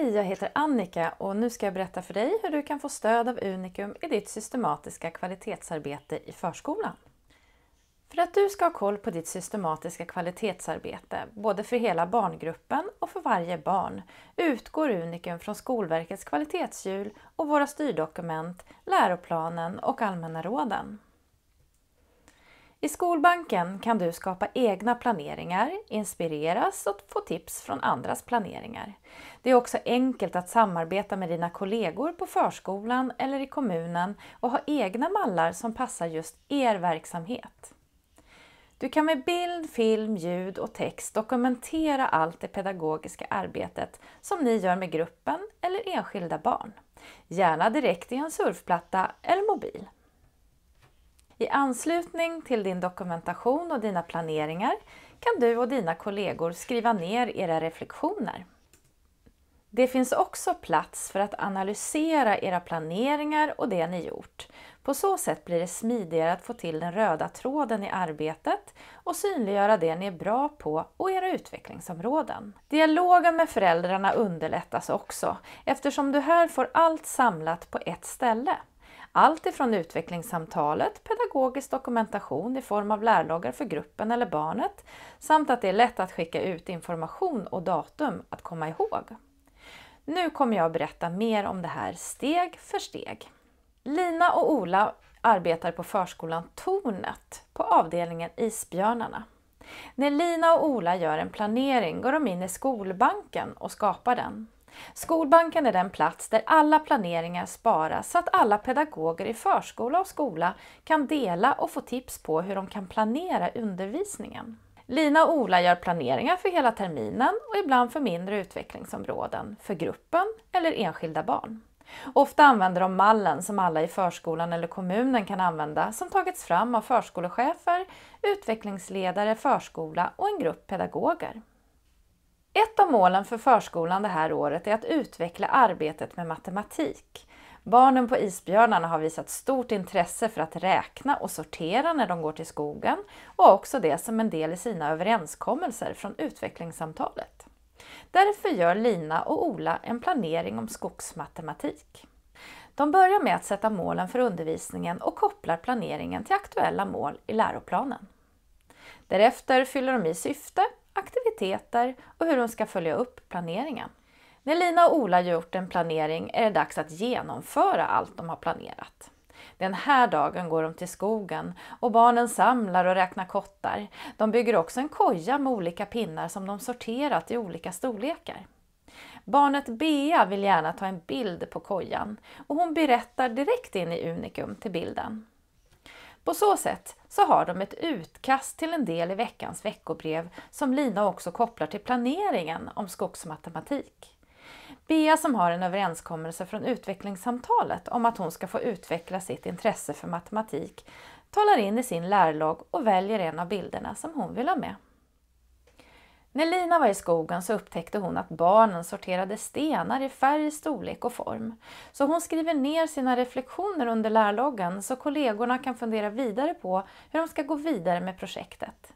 Hej, jag heter Annika och nu ska jag berätta för dig hur du kan få stöd av Unikum i ditt systematiska kvalitetsarbete i förskolan. För att du ska ha koll på ditt systematiska kvalitetsarbete, både för hela barngruppen och för varje barn, utgår Unikum från Skolverkets kvalitetshjul och våra styrdokument, läroplanen och allmänna råden. I Skolbanken kan du skapa egna planeringar, inspireras och få tips från andras planeringar. Det är också enkelt att samarbeta med dina kollegor på förskolan eller i kommunen och ha egna mallar som passar just er verksamhet. Du kan med bild, film, ljud och text dokumentera allt det pedagogiska arbetet som ni gör med gruppen eller enskilda barn. Gärna direkt i en surfplatta eller mobil. I anslutning till din dokumentation och dina planeringar kan du och dina kollegor skriva ner era reflektioner. Det finns också plats för att analysera era planeringar och det ni gjort. På så sätt blir det smidigare att få till den röda tråden i arbetet och synliggöra det ni är bra på och era utvecklingsområden. Dialogen med föräldrarna underlättas också eftersom du här får allt samlat på ett ställe. Allt ifrån utvecklingssamtalet, pedagogisk dokumentation i form av lärloggar för gruppen eller barnet, samt att det är lätt att skicka ut information och datum att komma ihåg. Nu kommer jag att berätta mer om det här steg för steg. Lina och Ola arbetar på förskolan Tornet på avdelningen Isbjörnarna. När Lina och Ola gör en planering går de in i skolbanken och skapar den. Skolbanken är den plats där alla planeringar sparas så att alla pedagoger i förskola och skola kan dela och få tips på hur de kan planera undervisningen. Lina och Ola gör planeringar för hela terminen och ibland för mindre utvecklingsområden, för gruppen eller enskilda barn. Ofta använder de mallen som alla i förskolan eller kommunen kan använda som tagits fram av förskolechefer, utvecklingsledare, förskola och en grupp pedagoger. Ett av målen för förskolan det här året är att utveckla arbetet med matematik. Barnen på Isbjörnarna har visat stort intresse för att räkna och sortera när de går till skogen och också det som en del i sina överenskommelser från utvecklingssamtalet. Därför gör Lina och Ola en planering om skogsmatematik. De börjar med att sätta målen för undervisningen och kopplar planeringen till aktuella mål i läroplanen. Därefter fyller de i syfte aktiviteter och hur de ska följa upp planeringen. När Lina och Ola gjort en planering är det dags att genomföra allt de har planerat. Den här dagen går de till skogen och barnen samlar och räknar kottar. De bygger också en koja med olika pinnar som de sorterat i olika storlekar. Barnet Bea vill gärna ta en bild på kojan och hon berättar direkt in i Unikum till bilden. På så sätt så har de ett utkast till en del i veckans veckobrev som Lina också kopplar till planeringen om skogsmatematik. Bea som har en överenskommelse från utvecklingssamtalet om att hon ska få utveckla sitt intresse för matematik talar in i sin lärlogg och väljer en av bilderna som hon vill ha med. När Lina var i skogen så upptäckte hon att barnen sorterade stenar i färg, storlek och form. Så hon skriver ner sina reflektioner under lärloggen så kollegorna kan fundera vidare på hur de ska gå vidare med projektet.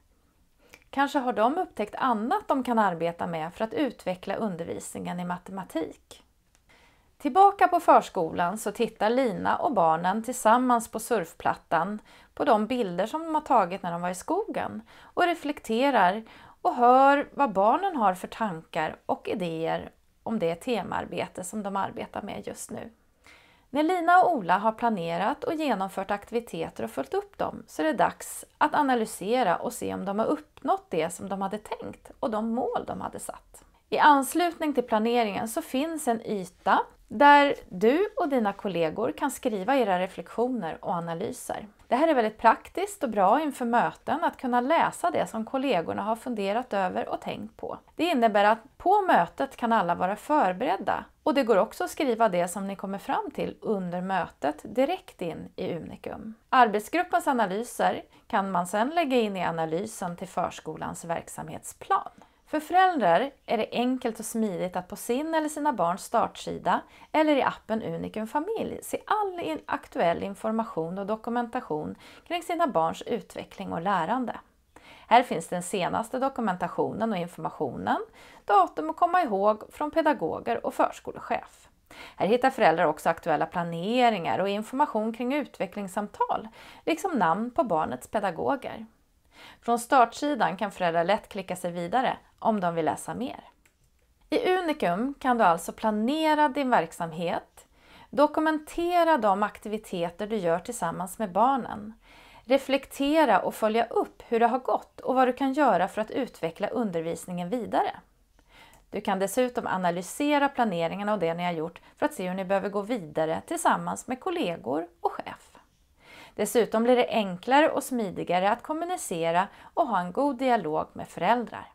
Kanske har de upptäckt annat de kan arbeta med för att utveckla undervisningen i matematik. Tillbaka på förskolan så tittar Lina och barnen tillsammans på surfplattan på de bilder som de har tagit när de var i skogen och reflekterar och hör vad barnen har för tankar och idéer om det temaarbete som de arbetar med just nu. När Lina och Ola har planerat och genomfört aktiviteter och följt upp dem så är det dags att analysera och se om de har uppnått det som de hade tänkt och de mål de hade satt. I anslutning till planeringen så finns en yta där du och dina kollegor kan skriva era reflektioner och analyser. Det här är väldigt praktiskt och bra inför möten att kunna läsa det som kollegorna har funderat över och tänkt på. Det innebär att på mötet kan alla vara förberedda och det går också att skriva det som ni kommer fram till under mötet direkt in i Unikum. Arbetsgruppens analyser kan man sedan lägga in i analysen till förskolans verksamhetsplan. För föräldrar är det enkelt och smidigt att på sin eller sina barns startsida eller i appen Unikum familj se all aktuell information och dokumentation kring sina barns utveckling och lärande. Här finns den senaste dokumentationen och informationen, datum att komma ihåg från pedagoger och förskolechef. Här hittar föräldrar också aktuella planeringar och information kring utvecklingssamtal, liksom namn på barnets pedagoger. Från startsidan kan föräldrar lätt klicka sig vidare om de vill läsa mer. I Unikum kan du alltså planera din verksamhet, dokumentera de aktiviteter du gör tillsammans med barnen, reflektera och följa upp hur det har gått och vad du kan göra för att utveckla undervisningen vidare. Du kan dessutom analysera planeringen av det ni har gjort för att se hur ni behöver gå vidare tillsammans med kollegor och Dessutom blir det enklare och smidigare att kommunicera och ha en god dialog med föräldrar.